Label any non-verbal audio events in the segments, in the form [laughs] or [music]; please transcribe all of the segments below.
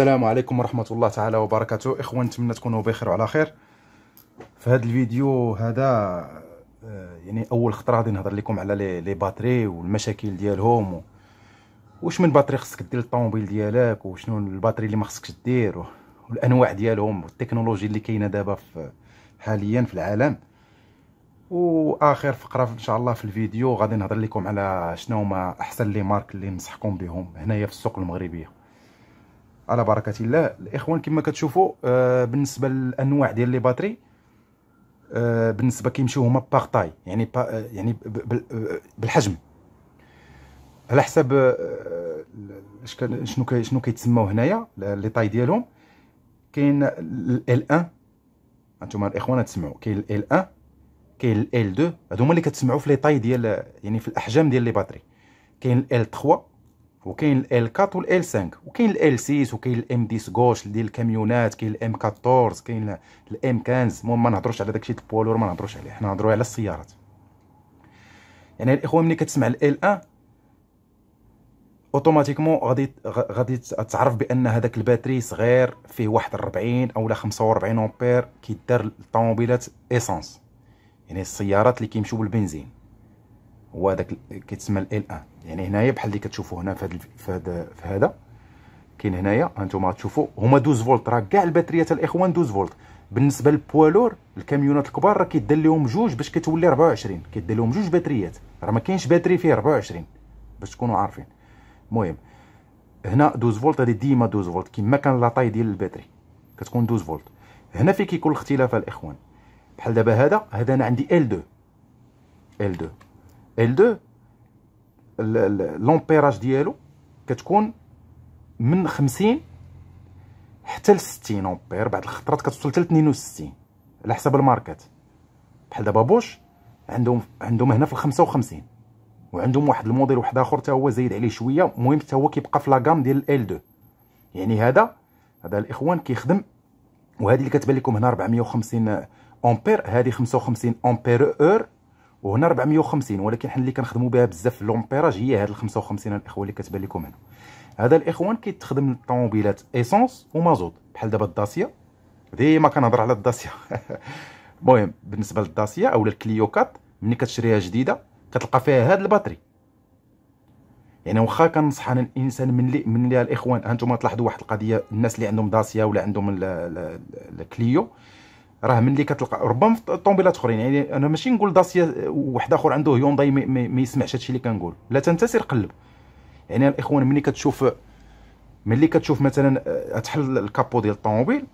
السلام عليكم ورحمه الله تعالى وبركاته اخوان نتمنى تكونوا بخير وعلى خير في هذا الفيديو هذا آه، يعني اول خطره غادي نهضر لكم على لي باتري والمشاكل ديالهم واش من باتري خصك دير للطوموبيل ديالك وشنو الباتري اللي ما خصكش دير والانواع ديالهم والتكنولوجيا اللي كاينه دابا في حاليا في العالم واخر فقره ان شاء الله في الفيديو غادي نهضر لكم على شنو هما احسن لي مارك اللي ننصحكم بهم هنايا في السوق المغربيه على بركه الله الاخوان كما كتشوفوا آه بالنسبه للانواع ديال لي باتري آه بالنسبه كيمشيو هما بارطاي يعني با آه، يعني بالحجم على حسب آه شنو كي شنو كيتسموا هنايا لي طاي ديالهم كاين ال 1 انتما الاخوان تسمعوا كاين ال 1 كاين ال 2 هادو هما اللي كتسمعوا في لي طاي ديال يعني في الاحجام ديال لي باتري كاين ال 3 وكاين ال 4 وال 5 وكاين ال 6 وكاين الام 10 غوش ديال الكاميونات كاين الام 14 كاين الام 15 المهم ما نهضروش على داكشي ديال البولور ما نهضروش عليه حنا نهضروا على السيارات يعني الاخوه ملي كتسمع ال ال 1 اوتوماتيكمون غادي غادي تعرف بان هذاك الباتري صغير فيه واحد 40 اولا 45 امبير كيدار الطوموبيلات ايسانس يعني السيارات اللي كيمشيو بالبنزين هو هذاك كيتسمى ال 1 يعني هنايا بحال اللي كتشوفوا هنا في هذا في هذا في هذا كاين هنايا هانتوما تشوفوا هما 12 فولت راه كاع الباتريات الاخوان 12 فولت بالنسبه للبوالور الكاميونات الكبار راه كيدير لهم جوج باش كتولي 24 كيدير لهم جوج باتريات راه ما كاينش باتري فيه 24 باش تكونوا عارفين المهم هنا 12 فولت هذه ديما 12 فولت كما كان لاطاي ديال الباتري كتكون 12 فولت هنا فين كيكون الاختلاف الاخوان بحال دابا هذا هذا انا عندي ال2 ال2 ال 2 لومبيراج ديالو كتكون من 50 حتى ل 60 امبير بعض الخطرات كتوصل حتى ل 62 على حسب الماركات بحال دابا بوش عندهم عندهم هنا في 55 وعندهم واحد الموديل واحد اخر حتى هو زايد عليه شويه المهم حتى هو كيبقى في لاغام ديال ال 2 يعني هذا هذا الاخوان كيخدم وهذه اللي كتبان لكم هنا 450 امبير هذه 55 امبير اور وهنا 450 ولكن حنا اللي كنخدموا بها بزاف في لومبيراج هي هاد ال 55 الاخوان اللي كتبان لكم هنا هذا الاخوان كيتخدم للطوموبيلات ايسونس ومازوت بحال دابا الداسيا ديما كنهضر على الداسيا [laughs] المهم بالنسبه للداسيا اولا الكليو 4 ملي كتشريها جديده كتلقى فيها هاد الباتري يعني واخا كنصح انا الانسان من اللي من اللي الاخوان هانتوما تلاحظوا واحد القضيه الناس اللي عندهم داسيا ولا عندهم الكليو راه ملي كتلقى ربما في طوموبيلات اخرين يعني انا ماشي نقول داسيا واحد اخر عنده هيونداي ما يسمعش هادشي اللي كنقول لا تنتسر قلب يعني الاخوان ملي كتشوف ملي كتشوف مثلا آه، تحل الكابو ديال الطوموبيل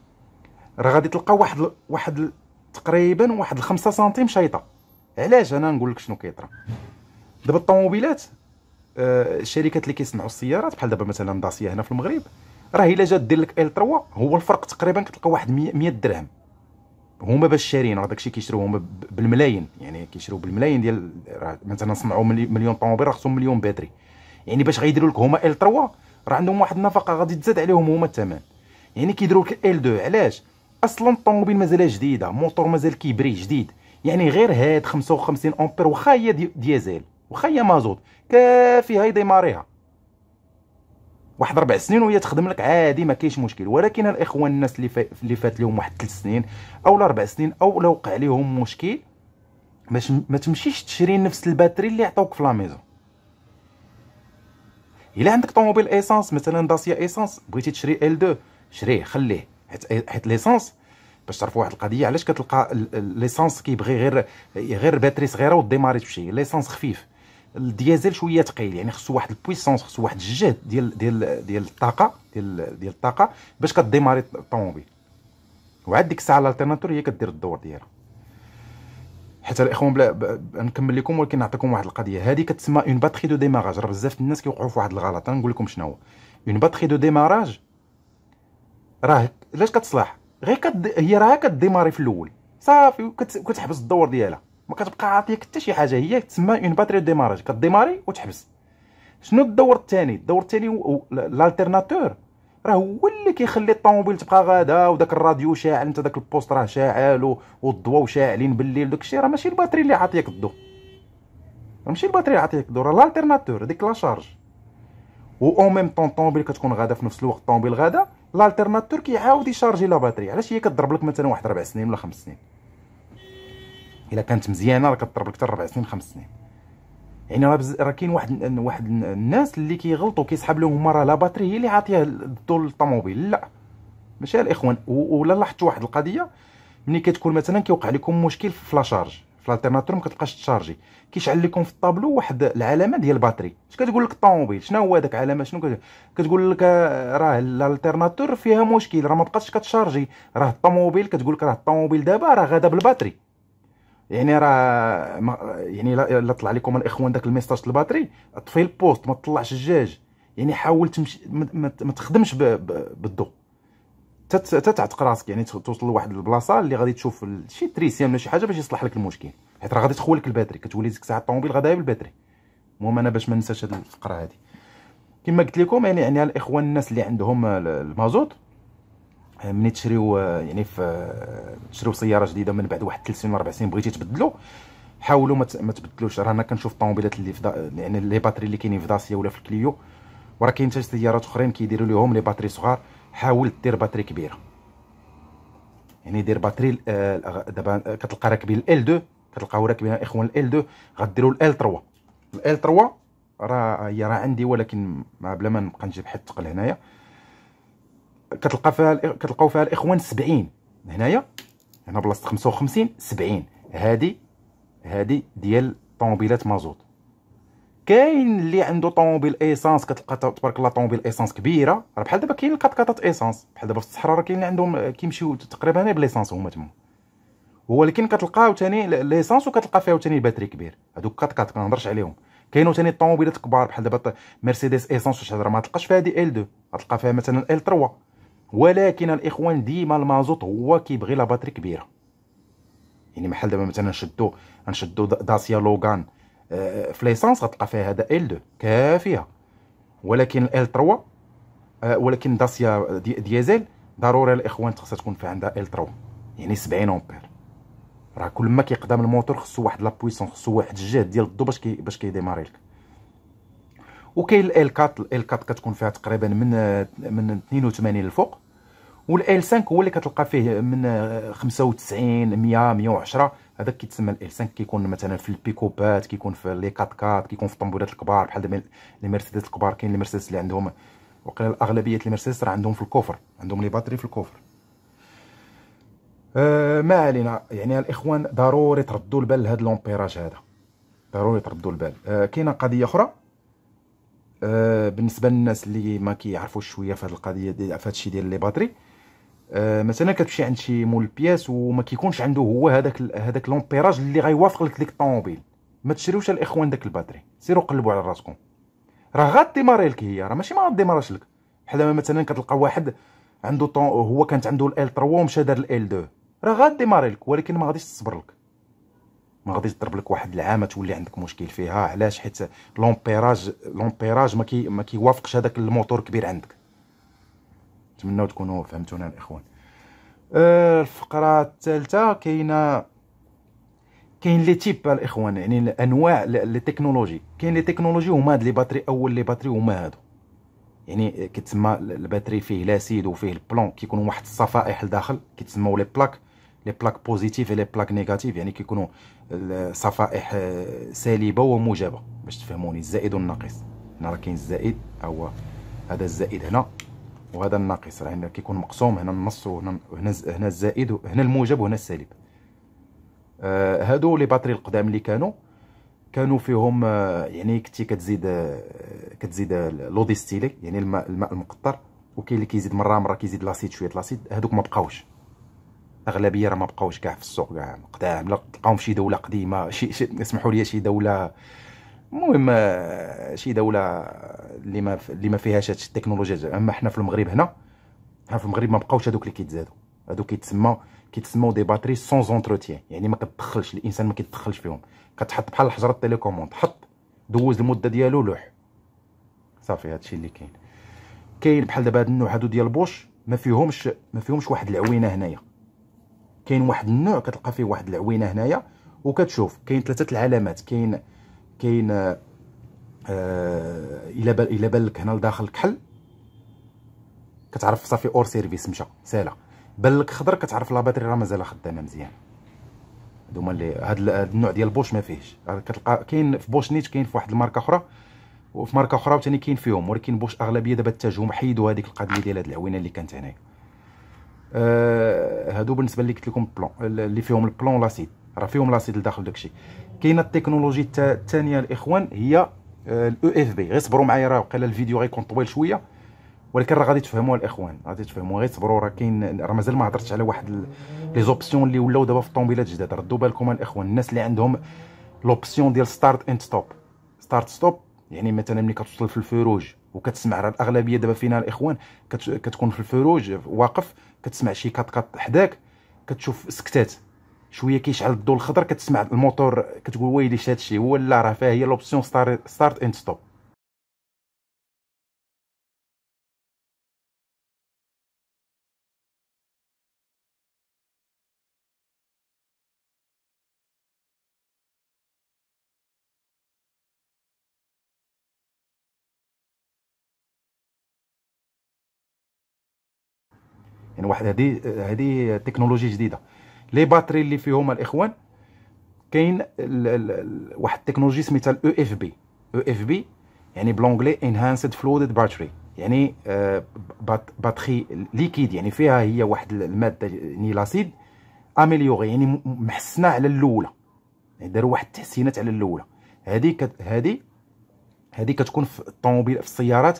راه غادي تلقى واحد واحد تقريبا واحد 5 سنتيم شايطه علاش انا نقول لك شنو كيطرى دابا الطوموبيلات آه، الشركات اللي كيصنعوا السيارات بحال دابا مثلا داسيا هنا في المغرب راه الا جات دير لك ال 3 هو الفرق تقريبا كتلقى واحد 100 درهم هما باش شارين راه داكشي كيشروه هما بالملايين يعني كيشروه بالملايين ديال مثلا صنعوا مليون طوموبيل راه خصهم مليون باتري يعني باش غيديروا لك هما ال 3 راه عندهم واحد النفقه غادي تزاد عليهم هما الثمن يعني كيديروا لك ال 2 علاش اصلا الطوموبيل مازال جديده موتور مازال كيبري جديد يعني غير هاد 55 امبير واخا هي ديزل واخا هي مازوت كافي هاي ديماريها واحد ربع سنين وهي تخدم لك عادي ما كاينش مشكل ولكن الاخوان الناس اللي اللي فات لهم واحد ثلاث سنين او اربع سنين او لو وقع لهم مشكل باش ما تمشيش تشري نفس الباتري اللي عطاوك في لاميزون الا عندك طوموبيل ايسانس مثلا داسيا ايسانس بغيتي تشري ال2 شريه خليه حيت حيت ليسانس باش تعرفوا واحد القضيه علاش كتلقى ليسانس كيبغي غير غير باتري صغيره وديماري تمشي ليسانس خفيف الديزل شويه ثقيل يعني خصو واحد البويسونس خصو واحد الجهد ديال ديال ديال الطاقه ديال ديال الطاقه باش كديماري الطوموبيل وعاد ديك الساعه الالتيرناتور هي كدير الدور ديالها حيت الاخوان بلا نكمل لكم ولكن نعطيكم واحد القضيه هذه كتسمى اون باتري دو ديماراج راه بزاف الناس كيوقعوا في واحد الغلط نقول لكم شنو هو اون باتري دو ديماراج راه علاش كتصلح غير كد... هي راه كديماري في الاول صافي وكتحبس الدور ديالها ما كتبقى عاطيك حتى شي حاجه هي تسمى اون باتري ديماراج كديماري وتحبس شنو الدور الثاني الدور الثاني لالتيرناتور راه هو اللي كيخلي الطوموبيل تبقى غادا وداك الراديو شاعل انت داك البوست راه شاعل والضواو شاعلين بالليل داك الشيء راه ماشي الباتري اللي عاطيك الضو ماشي الباتري اللي عاطيك الضو راه لالتيرناتور ديك لا شارج و اون ميم طون الطوموبيل كتكون غادا في نفس الوقت الطوموبيل غادا لالتيرناتور كيعاود يشارجي لا باتري علاش هي كضرب لك مثلا واحد ربع سنين ولا خمس سنين الا كانت مزيانه راه كضرب لك حتى ربع سنين خمس سنين يعني راه راه كاين واحد واحد الناس اللي كيغلطوا كيسحب لهم هما راه لا باتري هي اللي عاطيه الضو للطوموبيل لا ماشي الاخوان ولا لاحظتوا واحد القضيه ملي كتكون مثلا كيوقع لكم مشكل في لا شارج في الالترناتور ما كتبقاش تشارجي كيشعل لكم في الطابلو واحد العلامه ديال الباتري اش كتقول لك الطوموبيل شنو هو داك علامه شنو كتقول لك راه الالترناتور فيها مشكل راه ما بقاتش كتشارجي راه الطوموبيل كتقول لك راه الطوموبيل دابا راه غادا بالباتري يعني راه يعني لا طلع لكم الاخوان داك الميساج الباتري طفي البوست ما طلعش الجاج يعني حاول تمشي ما, ما تخدمش بالضوء تتعتق راسك يعني توصل لواحد البلاصه اللي غادي تشوف شي تريسيام ولا شي حاجه باش يصلح لك المشكل حيت راه غادي تخول لك الباتري كتولي ديك الساعه الطوموبيل غدا بالباتري المهم انا باش ما ننساش هذه الفقره هذه كما قلت لكم يعني يعني الاخوان الناس اللي عندهم المازوت ملي تشريو يعني في تشريو سياره جديده من بعد واحد 3 سنين ولا 4 سنين بغيتي تبدلو حاولوا ما تبدلوش رانا كنشوف الطوموبيلات اللي في يعني لي باتري اللي كاينين في داسيا ولا في الكليو وراه كاين حتى سيارات اخرين كيديروا لهم لي باتري صغار حاول دير باتري كبيره يعني دير باتري آه، دابا كتلقى راكبين ال 2 كتلقاو راكبين اخوان ال 2 غديروا ال 3 ال 3 راه هي راه عندي ولكن بلا ما نبقى نجيب حيت ثقل هنايا كتلقى فيها كتلقاو فيها الاخوان 70 هنايا هنا بلاصه 55 70 هادي هادي ديال طوموبيلات مازوت كاين اللي عنده طوموبيل ايسانس كتلقى تبارك الله طوموبيل ايسانس كبيره راه بحال دابا كاين الكاتكاتات ايسانس بحال دابا في الصحراء راه كاين اللي عندهم كيمشيو تقريبا غير بليسانس هما تما ولكن كتلقى ثاني ليسانس وكتلقى فيها ثاني باتري كبير هذوك كات كنهضرش عليهم كاينو ثاني الطوموبيلات الكبار بحال دابا مرسيدس ايسانس واش هضره ما تلقاش فيها دي ال 2 غتلقى فيها مثلا ال 3 ولكن الاخوان ديما المازوط هو كيبغي لا باتري كبيره يعني محل دابا مثلا نشدو نشدو داسيا لوغان آه، آه، في ليسانس غتلقى فيها هذا ال 2 كافيه ولكن ال 3 آه، ولكن داسيا ديزل ضروري الاخوان خصها تكون في عندها ال 3 يعني 70 امبير راه كل ما كيقدم الموتور خصو واحد لا بويسون خصو واحد الجهد ديال الضو باش كي باش كيديماري لك وكاين ال 4 ال 4 كتكون فيها تقريبا من من 82 للفوق والال 5 هو اللي كتلقى فيه من 95 100 110 هذاك كيتسمى ال 5 كيكون مثلا في البيكوبات كيكون في لي 4 4 كيكون في الطومبولات الكبار بحال دابا لي مرسيدس الكبار كاين لي مرسيدس اللي عندهم وقيلا الاغلبيه لي مرسيدس راه عندهم في الكوفر عندهم لي باتري في الكوفر أه ما علينا يعني الاخوان ضروري تردوا البال لهذا لومبيراج هذا ضروري تردوا البال أه كاينه قضيه اخرى أه بالنسبه للناس اللي ما كيعرفوش شويه في هذه القضيه في هذا الشيء ديال لي باتري آه، مثلا كتمشي عند شي مول البياس وما كيكونش عنده هو هذاك هذاك لومبيراج اللي غيوافق لك ديك الطوموبيل ما تشريوش الاخوان داك الباتري سيروا قلبوا على راسكم راه غاديماري لك هي راه ماشي ما غاديماراش لك بحال ما مثلا كتلقى واحد عنده طون هو كانت عنده ال 3 ومشى دار ال 2 راه غاديماري لك ولكن ما غاديش تصبر لك ما غاديش تضرب لك واحد العام تولي عندك مشكل فيها علاش حيت لومبيراج لومبيراج ما كي ما كيوافقش هذاك الموتور كبير عندك نتمنوا تكونوا فهمتونا الاخوان أه، الفقره الثالثه كاينه كاين لي تيب الاخوان يعني الانواع لي تكنولوجي كاين لي تكنولوجي هما هاد لي باتري اول لي باتري هما هادو يعني كتسمى الباتري فيه لاسيد وفيه البلون كيكونوا واحد الصفائح لداخل كيتسموا لي بلاك لي بلاك بوزيتيف لي بلاك نيجاتيف يعني كيكونوا صفائح أه، سالبه وموجبه باش تفهموني الزائد والناقص هنا راه كاين الزائد هو هذا الزائد هنا وهذا الناقص راه كيكون مقسوم هنا النص وهنا هنا الزائد هنا الموجب وهنا السالب آه هادو لي باتري القدام اللي كانوا كانوا فيهم آه يعني كنتي كتزيد آه كتزيد لوديستيلي يعني الماء, الماء المقطر وكاين اللي كيزيد مره مره كيزيد لاسيد شويه لاسيد هادوك ما بقاوش الاغلبيه راه ما بقاوش كاع في السوق كاع قدام لا تلقاهم في شي دوله قديمه شي, شي اسمحوا لي شي دوله المهم آه، شي دوله اللي ما اللي ما فيهاش هادشي التكنولوجيا اما حنا في المغرب هنا حنا في المغرب ما بقاوش هادوك اللي كيتزادوا هادوك كيتسمى كيتسموا دي باتري سون زونتروتيان يعني ما كتدخلش الانسان ما كيتدخلش فيهم كتحط بحال الحجره التليكوموند حط دوز المده ديالو لوح صافي هادشي اللي كاين كاين بحال دابا هاد النوع هادو ديال بوش ما فيهمش ما فيهمش واحد العوينه هنايا كاين واحد النوع كتلقى فيه واحد العوينه هنايا وكتشوف كاين ثلاثه العلامات كاين كاين آه، الى بال الى بالك هنا لداخل الكحل كتعرف صافي اور سيرفيس مشى سالا بالك خضر كتعرف لا باتري راه مازال خدامه مزيان هادو هما اللي هاد النوع ديال بوش ما فيهش كتلقى كاين في بوش نيت كاين في واحد الماركه اخرى وفي ماركه اخرى وثاني كاين فيهم ولكن بوش اغلبيه دابا اتجهوا حيدوا هذيك القضيه ديال هاد العوينه اللي كانت هنايا آه، هادو بالنسبه اللي قلت لكم البلون اللي فيهم البلون لاسيد راه فيهم لاسيد لداخل داكشي كاينه التكنولوجي الثانيه الاخوان هي آه، الاو اف بي غير صبروا معايا راه وقيلا الفيديو غيكون طويل شويه ولكن راه غادي تفهموها الاخوان غادي تفهموا غير صبروا راه كاين راه مازال ما هضرتش على واحد لي زوبسيون اللي ولاو دابا في الطوموبيلات جداد ردوا بالكم الاخوان الناس اللي عندهم لوبسيون ديال ستارت اند ستوب ستارت ستوب يعني مثلا ملي كتوصل في الفروج وكتسمع راه الاغلبيه دابا فينا الاخوان كتكون في الفروج واقف كتسمع شي كات كات حداك كتشوف سكتات شويه كيشعل الضو الخضر كتسمع الموتور كتقول ويلي شاد شي هو لا راه فيها هي لوبسيون ستارت, ستارت اند ستوب يعني واحد هذه هذه تكنولوجيا جديده لي باتري اللي فيهم الاخوان كاين واحد التكنولوجي سميتها الاو اف بي او اف بي يعني بلونغلي انهانسد فلود باتري يعني آه، باتري ليكيد يعني فيها هي واحد الماده نيلاسيد اميليوري يعني, يعني محسنه على الاولى يعني داروا واحد التحسينات على الاولى هذه هذه هذه كتكون في الطوموبيل في السيارات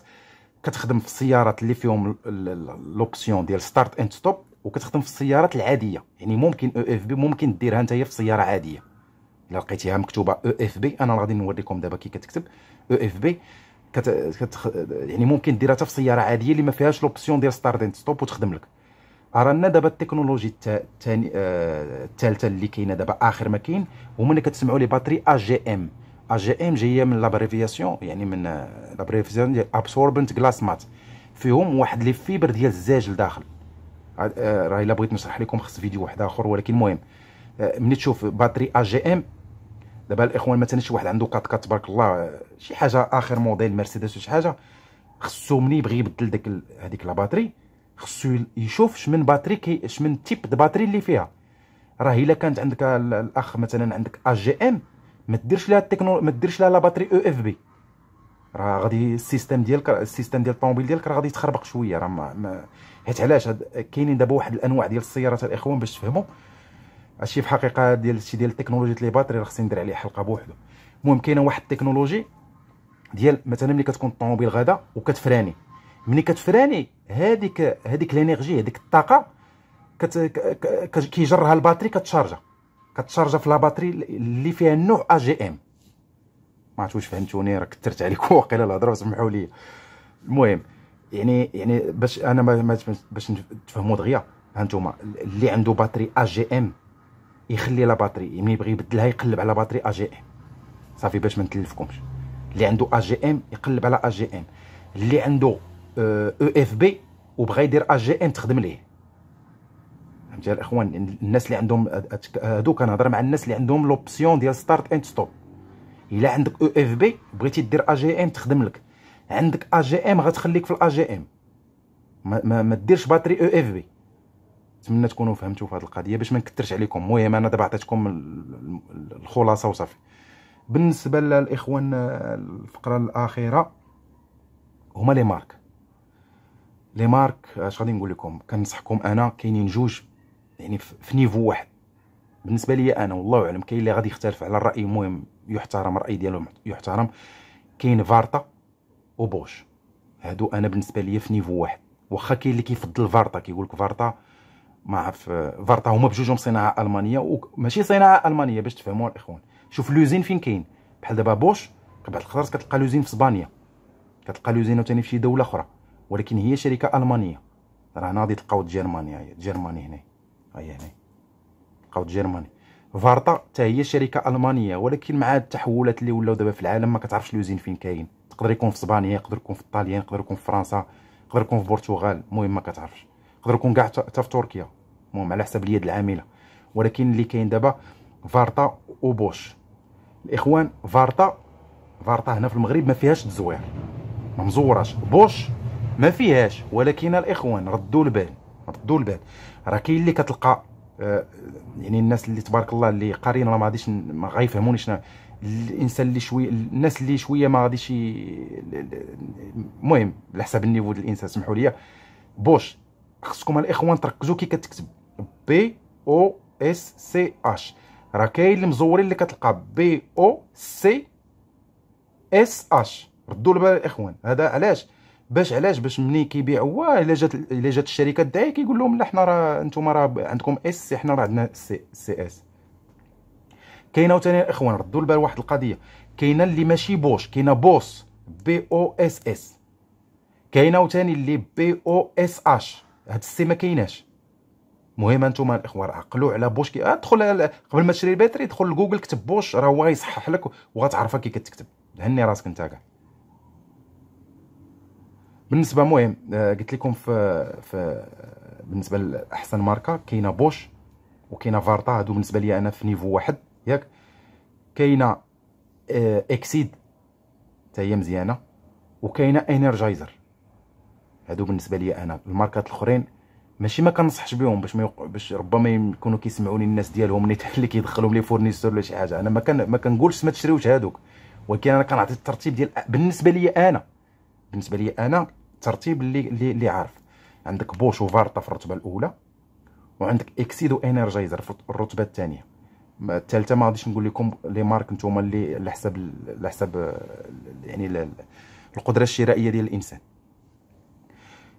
كتخدم في السيارات اللي فيهم لوبسيون ديال ستارت اند ستوب وكتخدم في السيارات العاديه يعني ممكن او اف بي ممكن ديرها نتايا في سياره عاديه الا لقيتيها مكتوبه او اف بي انا غادي نوريكم دابا كي كتكتب او اف بي كت... كت... يعني ممكن ديرها حتى في سياره عاديه اللي ما فيهاش لوبسيون ديال ستارت اند ستوب وتخدم لك رانا دابا التكنولوجي الثاني الثالثه آه، اللي كاينه دابا اخر ما كاين هما اللي كتسمعوا لي باتري ا جي ام ا جي ام جايه من لابريفياسيون يعني من آه، لابريفياسيون ديال ابسوربنت غلاس مات فيهم واحد لي فيبر ديال الزاج لداخل آه، راه الا بغيت نشرح لكم خص فيديو واحد اخر ولكن المهم آه، ملي تشوف باتري ا جي ام دابا الاخوان مثلا شي واحد عنده كات تبارك الله شي حاجه اخر موديل مرسيدس شي حاجه خصو ملي يبغي يبدل داك هذيك لا باتري خصو يشوف شمن باتري كي شمن تيب د باتري اللي فيها راه الا كانت عندك الاخ مثلا عندك ا جي ام ما ديرش لها التكنو ما ديرش لها لا باتري او اف بي راه غادي السيستم ديالك السيستم ديال الطوموبيل ديالك راه غادي يتخربق شويه راه ما, ما حيت علاش كاينين دابا واحد الانواع ديال السيارات الاخوان باش تفهموا هادشي في حقيقه ديال الشيء ديال التكنولوجيا لي باتري راه خصني ندير عليه حلقه بوحدو المهم كاينه واحد التكنولوجي ديال مثلا ملي كتكون الطوموبيل غادا وكتفراني ملي كتفراني هذيك هذيك لينيرجي هذيك الطاقه كت كيجرها الباتري كتشارجا كتشارجا في لاباتري اللي فيها النوع ا جي ام ما عرفت واش فهمتوني راه كثرت عليكم [laughs] واقيلا الهضره سمحوا لي المهم يعني يعني باش انا باش تفهموا دغيا ها نتوما اللي عنده باتري ا جي ام يخلي لا باتري يعني ملي يبغي يبدلها يقلب على باتري ا جي ام صافي باش ما نتلفكمش اللي عنده ا جي ام يقلب على ا جي ام اللي عنده او اف بي وبغى يدير ا جي ام تخدم ليه فهمتي الاخوان الناس اللي عندهم هادو كنهضر مع الناس اللي عندهم لوبسيون ديال ستارت اند ستوب الا عندك او اف بي بغيتي دير ا جي ام تخدم لك عندك ا جي ام غتخليك في الا جي ام ما, ما, ما ديرش باتري او اف بي نتمنى تكونوا فهمتوا في هذه القضيه باش ما نكثرش عليكم المهم انا دابا عطيتكم الخلاصه وصافي بالنسبه للاخوان آه، الفقره الاخيره هما لي مارك لي مارك اش آه، غادي نقول لكم كنصحكم انا كاينين جوج يعني في نيفو واحد بالنسبه لي انا والله اعلم كاين اللي غادي يختلف على الراي المهم يحترم الراي ديالو يحترم كاين فارتا وبوش هادو انا بالنسبه ليا في نيفو واحد واخا كاين اللي كيفضل فارتا كيقول لك فارتا ما عرف فارتا هما بجوجهم صناعه المانيه وماشي صناعه المانيه باش تفهموا الاخوان شوف لوزين فين كاين بحال دابا بوش بعد الخضرات كتلقى لوزين في اسبانيا كتلقى لوزين ثاني في شي دوله اخرى ولكن هي شركه المانيه راه ناضي تلقاو جيرمانيا هي جيرماني هنا هي هنا تلقاو جيرماني فارتا حتى هي شركه المانيه ولكن مع التحولات اللي ولاو دابا في العالم ما كتعرفش لوزين فين كاين يقدر يكون في اسبانيا يقدر يكون في ايطاليا يقدر يكون في فرنسا يقدر يكون في البرتغال المهم ما كتعرفش يقدر يكون كاع حتى في تركيا المهم على حسب اليد العامله ولكن اللي كاين دابا فارتا وبوش الاخوان فارتا فارتا هنا في المغرب ما فيهاش تزوير ما مزوراش بوش ما فيهاش ولكن الاخوان ردوا البال ردوا البال راه كاين اللي كتلقى آه، يعني الناس اللي تبارك الله اللي قارين راه ما غاديش ما غيفهمونيش الانسان اللي شويه الناس اللي شويه ما غاديش المهم على حساب النيفو ديال الانسان سمحوا لي بوش خصكم الاخوان تركزوا كي كتكتب بي او اس سي اش راه كاين المزورين اللي كتلقى بي او سي اس اش ردوا البال الاخوان هذا علاش باش علاش باش ملي هو الا جات الا جات الشركه الدعايه كيقول لهم لا حنا راه انتم راه عندكم اس حنا راه عندنا سي سي اس كاينه وثاني اخوان ردوا البال واحد القضيه كاينه اللي ماشي بوش كاينه بوس بي او اس اس كاينه وثاني اللي بي او اس اش هاد السي ما كايناش مهم انتم الاخوان عقلوا على بوش كي ادخل قبل ما تشري الباتري دخل لجوجل كتب بوش راه هو غيصحح لك وغتعرفها كي كتكتب هني راسك انت كاع بالنسبه مهم آه، قلت لكم في في بالنسبه لاحسن ماركه كاينه بوش وكاينه فارتا هادو بالنسبه لي انا في نيفو واحد ياك كاينه آه، اكسيد حتى هي مزيانه وكاينه انرجايزر هادو بالنسبه ليا انا الماركات الاخرين ماشي ما كنصحش بهم باش ما باش ربما يكونوا كيسمعوني الناس ديالهم [laughs] اللي كيدخلهم لي فورنيسور ولا شي حاجه انا ما كان ما كنقولش ما تشريوش هادوك ولكن انا كنعطي الترتيب ديال بالنسبه ليا انا بالنسبه ليا انا الترتيب اللي اللي, اللي عارف عندك بوش وفارطا في الرتبه الاولى وعندك اكسيد وانرجايزر في الرتبه الثانيه الثالثه ما غاديش نقول لكم لي مارك نتوما اللي على حساب على حساب يعني القدره الشرائيه ديال الانسان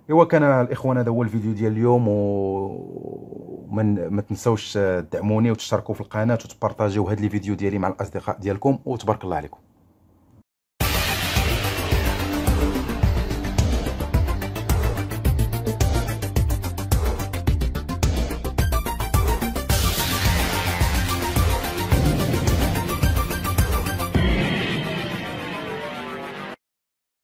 ايوا كان الاخوان هذا هو الفيديو ديال اليوم ومن ما تنساوش تدعموني وتشتركوا في القناه وتبارطاجيو هاد الفيديو ديالي مع الاصدقاء ديالكم وتبارك الله عليكم